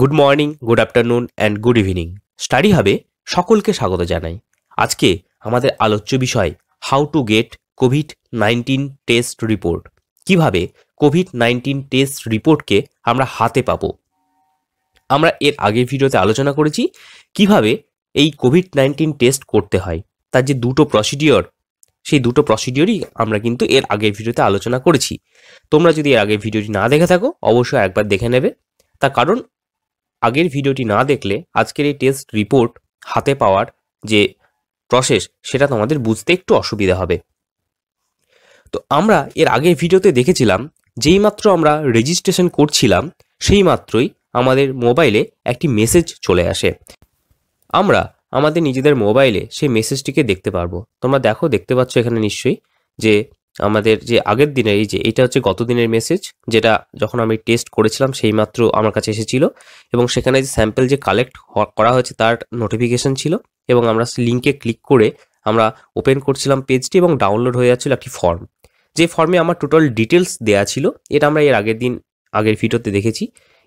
good morning good afternoon and good evening study হবে সকলকে স্বাগত জানাই আজকে আমাদের আলোচ্য বিষয় how to get COVID nineteen test report কিভাবে কোভিড নাইন্টিন টেস্ট রিপোর্টকে আমরা হাতে পাব আমরা এর আগের ভিডিওতে আলোচনা করেছি কিভাবে এই কোভিড নাইন্টিন টেস্ট করতে হয় তার যে দুটো প্রসিডিওর সেই দুটো প্রসিডিওরই আমরা কিন্তু এর আগের ভিডিওতে আলোচনা করেছি তোমরা যদি এর আগের ভিডিওটি না দেখে থাকো অবশ্যই একবার দেখে নেবে তার কারণ আগের ভিডিওটি না দেখলে আজকের এই টেস্ট রিপোর্ট হাতে পাওয়ার যে প্রসেস সেটা তোমাদের বুঝতে একটু অসুবিধা হবে তো আমরা এর আগের ভিডিওতে দেখেছিলাম যেই মাত্র আমরা রেজিস্ট্রেশন করছিলাম সেই মাত্রই আমাদের মোবাইলে একটি মেসেজ চলে আসে আমরা আমাদের নিজেদের মোবাইলে সেই মেসেজটিকে দেখতে পারবো তোমরা দেখো দেখতে পাচ্ছ এখানে নিশ্চয়ই যে আমাদের যে আগের দিনের এই যে এটা হচ্ছে গত দিনের মেসেজ যেটা যখন আমি টেস্ট করেছিলাম সেই মাত্র আমার কাছে এসেছিল এবং সেখানে যে স্যাম্পেল যে কালেক্ট করা হয়েছে তার নোটিফিকেশন ছিল এবং আমরা লিঙ্কে ক্লিক করে আমরা ওপেন করছিলাম পেজটি এবং ডাউনলোড হয়ে যাচ্ছিলো একটি ফর্ম যে ফর্মে আমার টোটাল ডিটেলস দেয়া ছিল এটা আমরা এর আগের দিন আগের ভিডিওতে দেখেছি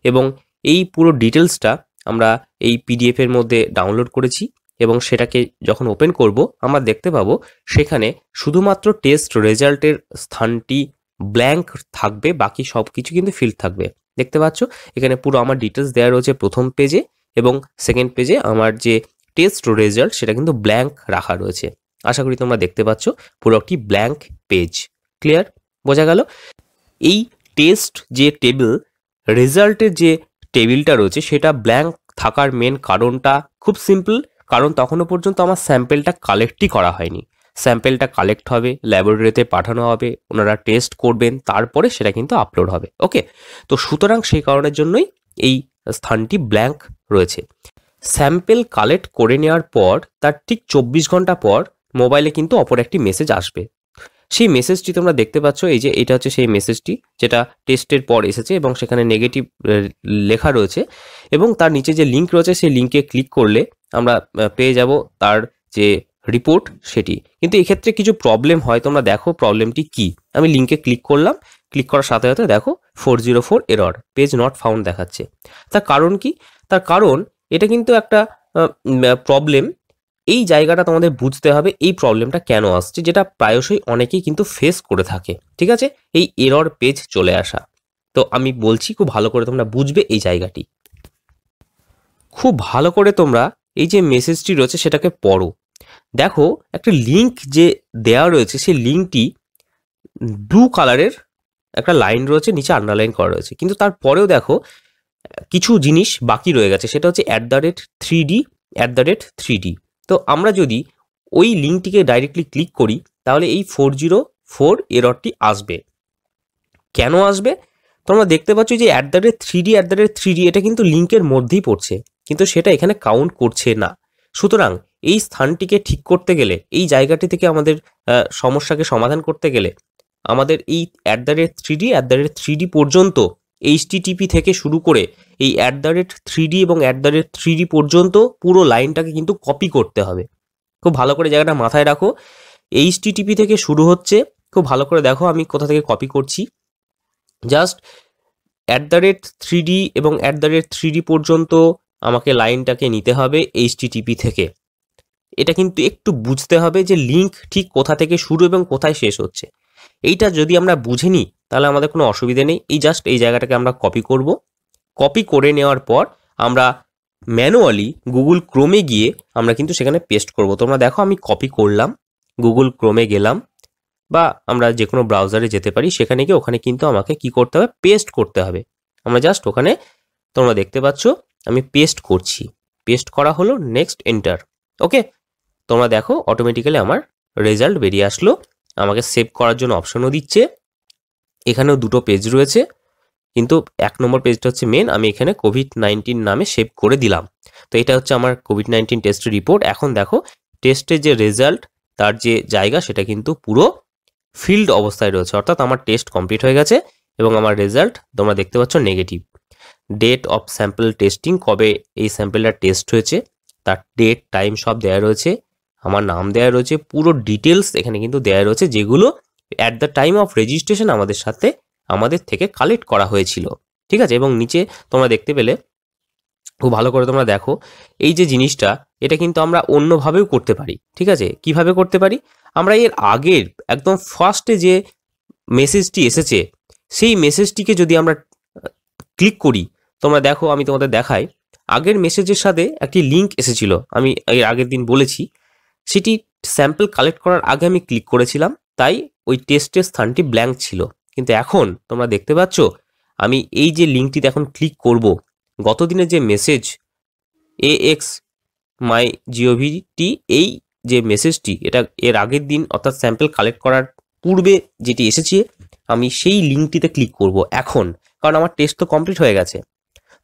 এবং এই পুরো ডিটেলসটা আমরা এই পিডিএফের মধ্যে ডাউনলোড করেছি এবং সেটাকে যখন ওপেন করব আমরা দেখতে পাবো সেখানে শুধুমাত্র টেস্ট রেজাল্টের স্থানটি ব্ল্যাঙ্ক থাকবে বাকি সব কিছু কিন্তু ফিল থাকবে দেখতে পাচ্ছ এখানে পুরো আমার ডিটেলস দেওয়া রয়েছে প্রথম পেজে এবং সেকেন্ড পেজে আমার যে টেস্ট রেজাল্ট সেটা কিন্তু ব্ল্যাঙ্ক রাখা রয়েছে আশা করি তোমরা দেখতে পাচ্ছ পুরো একটি ব্ল্যাঙ্ক পেজ ক্লিয়ার বোঝা গেল এই টেস্ট যে টেবিল রেজাল্টের যে টেবিলটা রয়েছে সেটা ব্ল্যাঙ্ক থাকার মেন কারণটা খুব সিম্পল কারণ তখনও পর্যন্ত আমার স্যাম্পেলটা কালেক্টই করা হয়নি স্যাম্পেলটা কালেক্ট হবে ল্যাবরেটরিতে পাঠানো হবে ওনারা টেস্ট করবেন তারপরে সেটা কিন্তু আপলোড হবে ওকে তো সুতরাং সেই কারণের জন্যই এই স্থানটি ব্ল্যাঙ্ক রয়েছে স্যাম্পেল কালেক্ট করে নেওয়ার পর তার ঠিক চব্বিশ ঘন্টা পর মোবাইলে কিন্তু অপর একটি মেসেজ আসবে সেই মেসেজটি তোমরা দেখতে পাচ্ছ এই যে এটা হচ্ছে সেই মেসেজটি যেটা টেস্টের পর এসেছে এবং সেখানে নেগেটিভ লেখা রয়েছে এবং তার নিচে যে লিঙ্ক রয়েছে সেই লিঙ্কে ক্লিক করলে আমরা পেয়ে যাব তার যে রিপোর্ট সেটি কিন্তু এক্ষেত্রে কিছু প্রবলেম হয় তোমরা দেখো প্রবলেমটি কি আমি লিঙ্কে ক্লিক করলাম ক্লিক করার সাথে সাথে দেখো four zero four error page not found দেখাচ্ছে তার কারণ কি তার কারণ এটা কিন্তু একটা প্রবলেম এই জায়গাটা তোমাদের বুঝতে হবে এই প্রবলেমটা কেন আসছে যেটা প্রায়শই অনেকেই কিন্তু ফেস করে থাকে ঠিক আছে এই এরর পেজ চলে আসা তো আমি বলছি খুব ভালো করে তোমরা বুঝবে এই জায়গাটি খুব ভালো করে তোমরা এই যে মেসেজটি রয়েছে সেটাকে পড়ো দেখো একটা লিঙ্ক যে দেয়া রয়েছে সেই লিঙ্কটি ব্লু কালারের একটা লাইন রয়েছে নিচে আন্ডারলাইন করা রয়েছে কিন্তু তারপরেও দেখো কিছু জিনিস বাকি রয়ে গেছে সেটা হচ্ছে at the rate three D at the rate three D তো আমরা যদি ওই লিঙ্কটিকে ডাইরেক্টলি ক্লিক করি তাহলে এই ফোর জিরো ফোর এরটি আসবে কেন আসবে তোমরা দেখতে পাচ্ছ যে at the rate three D at the rate three D এটা কিন্তু লিঙ্কের মধ্যেই পড়ছে কিন্তু সেটা এখানে কাউন্ট করছে না সুতরাং এই স্থানটিকে ঠিক করতে গেলে এই জায়গাটি থেকে আমাদের সমস্যাকে সমাধান করতে গেলে আমাদের এই at the rate three D at the rate three D পর্যন্ত এইচটিটিপি থেকে শুরু করে এই at the rate three D এবং at the rate three D পর্যন্ত পুরো লাইনটাকে কিন্তু কপি করতে হবে খুব ভালো করে জায়গাটা মাথায় রাখো এইচটিটিপি থেকে শুরু হচ্ছে খুব ভালো করে দেখো আমি কোথা থেকে কপি করছি just at the rate three D এবং at the rate three D পর্যন্ত আমাকে লাইনটাকে নিতে হবে এইচটিটিপি থেকে এটা কিন্তু একটু বুঝতে হবে যে লিঙ্ক ঠিক কোথা থেকে শুরু এবং কোথায় শেষ হচ্ছে এইটা যদি আমরা বুঝে নিই তাহলে আমাদের কোনো অসুবিধে নেই এই জাস্ট এই জায়গাটাকে আমরা কপি করব কপি করে নেওয়ার পর আমরা ম্যানুয়ালি গুগল ক্রোমে গিয়ে আমরা কিন্তু সেখানে পেস্ট করব তোমরা দেখো আমি কপি করলাম গুগল ক্রোমে গেলাম বা আমরা যে কোনো ব্রাউজারে যেতে পারি সেখানে গিয়ে ওখানে কিন্তু আমাকে কি করতে হবে পেস্ট করতে হবে আমরা জাস্ট ওখানে তোমরা দেখতে পাচ্ছ আমি পেস্ট করছি পেস্ট করা হলো নেক্সট এন্টার ওকে তোমরা দেখো অটোমেটিক্যালি আমার রেজাল্ট বেরিয়ে আসলো আমাকে সেভ করার জন্য অপশনও দিচ্ছে এখানেও দুটো পেজ রয়েছে কিন্তু এক নম্বর পেজটা হচ্ছে মেন আমি এখানে কোভিড নাইন্টিন নামে সেভ করে দিলাম তো এটা হচ্ছে আমার কোভিড নাইন্টিন টেস্টের রিপোর্ট এখন দেখো টেস্টের যে রেজাল্ট তার যে জায়গা সেটা কিন্তু পুরো ফিল্ড অবস্থায় রয়েছে অর্থাৎ আমার টেস্ট কমপ্লিট হয়ে গেছে এবং আমার রেজাল্ট তোমরা দেখতে পাচ্ছ negative date of sample testing কবে এই স্যাম্পেলটা টেস্ট হয়েছে তার ডেট টাইম সব দেওয়া রয়েছে আমার নাম দেওয়া রয়েছে পুরো ডিটেলস এখানে কিন্তু দেওয়া রয়েছে যেগুলো at the time of registration আমাদের সাথে আমাদের থেকে কালেক্ট করা হয়েছিল ঠিক আছে এবং নিচে তোমরা দেখতে পেলে খুব ভালো করে তোমরা দেখো এই যে জিনিসটা এটা কিন্তু আমরা অন্যভাবেও করতে পারি ঠিক আছে কিভাবে করতে পারি আমরা এর আগের একদম ফার্স্টে যে মেসেজটি এসেছে সেই মেসেজটিকে যদি আমরা ক্লিক করি তোমরা দেখো আমি তোমাদের দেখাই আগের মেসেজের সাথে একটি লিঙ্ক এসেছিল আমি এর আগের দিন বলেছি সেটি স্যাম্পল কালেক্ট করার আগে আমি ক্লিক করেছিলাম তাই ওই টেস্টের স্থানটি ব্ল্যাঙ্ক ছিল কিন্তু এখন তোমরা দেখতে পাচ্ছ আমি এই যে লিঙ্কটিতে এখন ক্লিক করব গত দিনের যে মেসেজ এ এক্স মাই জিওভিটি এই যে মেসেজটি এটা এর আগের দিন অর্থাৎ স্যাম্পল কালেক্ট করার পূর্বে যেটি এসেছে আমি সেই লিঙ্কটিতে ক্লিক করব এখন কারণ আমার টেস্ট তো কমপ্লিট হয়ে গেছে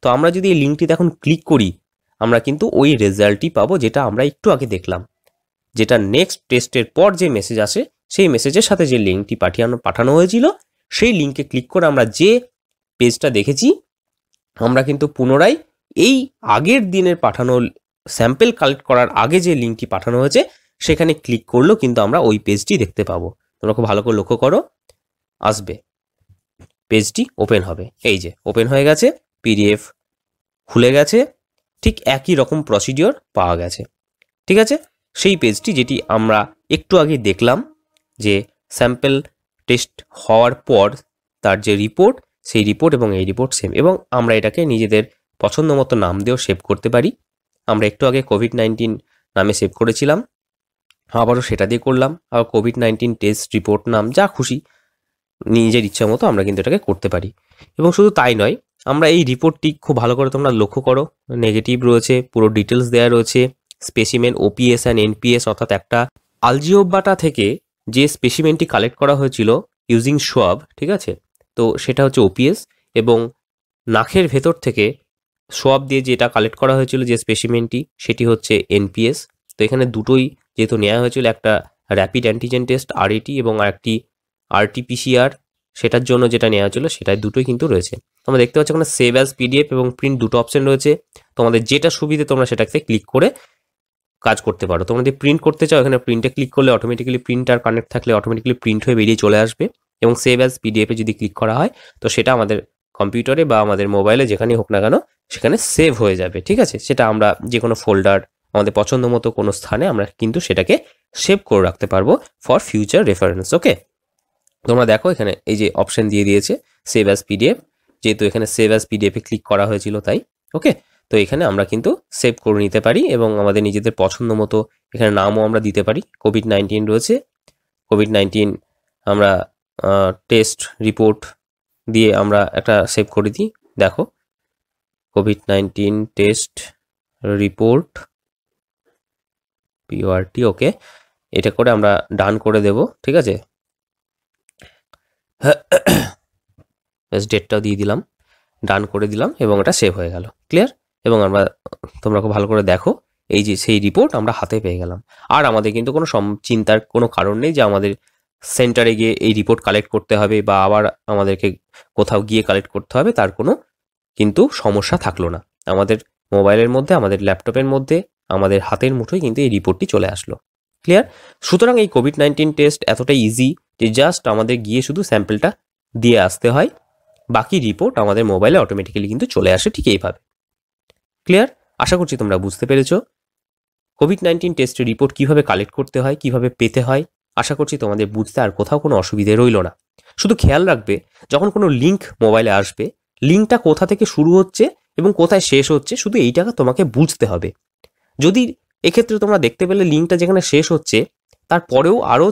তো আমরা যদি এই লিঙ্কটিতে এখন ক্লিক করি আমরা কিন্তু ওই রেজাল্টটি পাবো যেটা আমরা একটু আগে দেখলাম যেটা নেক্সট টেস্টের পর যে মেসেজ আসে সেই মেসেজের সাথে যে লিঙ্কটি পাঠিয়ানো পাঠানো হয়েছিল সেই লিঙ্কে ক্লিক করে আমরা যে পেজটা দেখেছি আমরা কিন্তু পুনরায় এই আগের দিনের পাঠানো স্যাম্পেল কালেক্ট করার আগে যে লিঙ্কটি পাঠানো হয়েছে সেখানে ক্লিক করলেও কিন্তু আমরা ওই পেজটি দেখতে পাবো তোমরা খুব ভালো করে লক্ষ্য করো আসবে পেজটি ওপেন হবে এই যে ওপেন হয়ে গেছে পিডিএফ খুলে গেছে ঠিক একই রকম প্রসিডিওর পাওয়া গেছে ঠিক আছে সেই পেজটি যেটি আমরা একটু আগে দেখলাম যে স্যাম্পেল টেস্ট হওয়ার পর তার যে রিপোর্ট সেই রিপোর্ট এবং এই রিপোর্ট সেম এবং আমরা এটাকে নিজেদের পছন্দ মতো নাম দিয়েও সেভ করতে পারি আমরা একটু আগে কোভিড নাইন্টিন নামে সেভ করেছিলাম আবারও সেটা দিয়ে করলাম আবার কোভিড নাইন্টিন টেস্ট রিপোর্ট নাম যা খুশি নিজের ইচ্ছা মতো আমরা কিন্তু এটাকে করতে পারি এবং শুধু তাই নয় আমরা এই রিপোর্টটি খুব ভালো করে তোমরা লক্ষ্য করো নেগেটিভ রয়েছে পুরো ডিটেলস দেয়া রয়েছে স্পেসিমেন ওপিএস অ্যান্ড এনপিএস অর্থাৎ একটা আলজিওবাটা থেকে যে স্পেসিমেনটি কালেক্ট করা হয়েছিল ইউজিং সোয়াব ঠিক আছে তো সেটা হচ্ছে ওপিএস এবং নাখের ভেতর থেকে সোয়াব দিয়ে যেটা কালেক্ট করা হয়েছিল যে স্পেসিমেনটি সেটি হচ্ছে এনপিএস তো এখানে দুটোই যেহেতু নেওয়া হয়েছিল একটা র্যাপিড অ্যান্টিজেন টেস্ট আরইটি এবং একটি আরটিপিসিআর সেটার জন্য যেটা নেওয়া হয়েছিল সেটাই দুটোই কিন্তু রয়েছে তোমরা দেখতে পাচ্ছ ওখানে সেভ অ্যাজ পিডিএফ এবং প্রিন্ট দুটো অপশন রয়েছে তোমাদের যেটা সুবিধে তোমরা সেটাকে ক্লিক করে কাজ করতে পারো তোমরা যদি প্রিন্ট করতে চাও এখানে প্রিন্টে ক্লিক করলে অটোমেটিক্যালি প্রিন্ট আর কানেক্ট থাকলে অটোমেটিক্যালি প্রিন্ট হয়ে বেরিয়ে চলে আসবে এবং সেভ অ্যাজ পিডিএফে যদি ক্লিক করা হয় তো সেটা আমাদের কম্পিউটারে বা আমাদের মোবাইলে যেখানেই হোক না কেন সেখানে সেভ হয়ে যাবে ঠিক আছে সেটা আমরা যে কোনো ফোল্ডার আমাদের পছন্দ মতো কোনো স্থানে আমরা কিন্তু সেটাকে সেভ করে রাখতে পারবো ফর ফিউচার রেফারেন্স ওকে তোমরা দেখো এখানে এই যে অপশন দিয়ে দিয়েছে সেভ অ্যাজ পিডিএফ যেহেতু এখানে সেভ অ্যাজ পিডিএফে ক্লিক করা হয়েছিল তাই ওকে তো এখানে আমরা কিন্তু সেভ করে নিতে পারি এবং আমাদের নিজেদের পছন্দ মতো এখানে নামও আমরা দিতে পারি কোভিড নাইন্টিন রয়েছে কোভিড নাইন্টিন আমরা টেস্ট রিপোর্ট দিয়ে আমরা একটা সেভ করে দিই দেখো কোভিড নাইন্টিন টেস্ট রিপোর্ট পিওআরটি ওকে এটা করে আমরা ডান করে দেব ঠিক আছে ব্যাস ডেটটাও দিয়ে দিলাম ডান করে দিলাম এবং এটা সেভ হয়ে গেল ক্লিয়ার এবং আমরা তোমরা খুব ভালো করে দেখো এই যে সেই রিপোর্ট আমরা হাতে পেয়ে গেলাম আর আমাদের কিন্তু কোনো চিন্তার কোনো কারণ নেই যে আমাদের সেন্টারে গিয়ে এই রিপোর্ট কালেক্ট করতে হবে বা আবার আমাদেরকে কোথাও গিয়ে কালেক্ট করতে হবে তার কোনো কিন্তু সমস্যা থাকলো না আমাদের মোবাইলের মধ্যে আমাদের ল্যাপটপের মধ্যে আমাদের হাতের মুঠোয় কিন্তু এই রিপোর্টটি চলে আসলো ক্লিয়ার সুতরাং এই কোভিড নাইন্টিন টেস্ট এতটাই ইজি যে জাস্ট আমাদের গিয়ে শুধু স্যাম্পেলটা দিয়ে আসতে হয় বাকি রিপোর্ট আমাদের মোবাইলে অটোমেটিক্যালি কিন্তু চলে আসে ঠিক এইভাবে ক্লিয়ার আশা করছি তোমরা বুঝতে পেরেছ কোভিড নাইন্টিন টেস্টের রিপোর্ট কিভাবে কালেক্ট করতে হয় কিভাবে পেতে হয় আশা করছি তোমাদের বুঝতে আর কোথাও কোনো অসুবিধে রইল না শুধু খেয়াল রাখবে যখন কোনো লিঙ্ক মোবাইলে আসবে লিঙ্কটা কোথা থেকে শুরু হচ্ছে এবং কোথায় শেষ হচ্ছে শুধু এই টাকা তোমাকে বুঝতে হবে যদি এক্ষেত্রে তোমরা দেখতে পেলে লিঙ্কটা যেখানে শেষ হচ্ছে তারপরেও আরও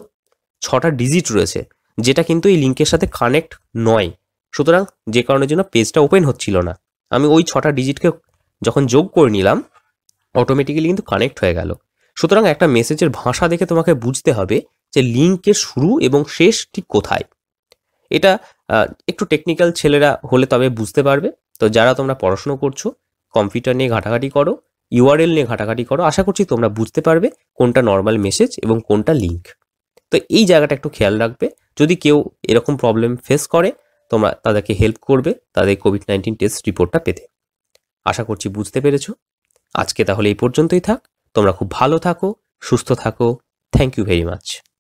ছটা ডিজিট রয়েছে যেটা কিন্তু এই লিঙ্কের সাথে কানেক্ট নয় সুতরাং যে কারণের জন্য পেজটা ওপেন হচ্ছিল না আমি ওই ছটা ডিজিটকে যখন যোগ করে নিলাম অটোমেটিক্যালি কিন্তু কানেক্ট হয়ে গেল সুতরাং একটা মেসেজের ভাষা দেখে তোমাকে বুঝতে হবে যে লিঙ্কের শুরু এবং শেষ ঠিক কোথায় এটা একটু টেকনিক্যাল ছেলেরা হলে তবে বুঝতে পারবে তো যারা তোমরা পড়াশুনো করছো কম্পিউটার নিয়ে ঘাটাঘাটি করো ইউআরএল নিয়ে ঘাটাঘাটি করো আশা করছি তোমরা বুঝতে পারবে কোনটা নর্মাল মেসেজ এবং কোনটা লিঙ্ক তো এই জায়গাটা একটু খেয়াল রাখবে যদি কেউ এরকম প্রবলেম ফেস করে তোমরা তাদেরকে হেল্প করবে তাদের কোভিড নাইন্টিন টেস্ট রিপোর্টটা পেতে আশা করছি বুঝতে পেরেছ আজকে তাহলে এই পর্যন্তই থাক তোমরা খুব ভালো থাকো সুস্থ থাকো থ্যাংক ইউ ভেরি মাচ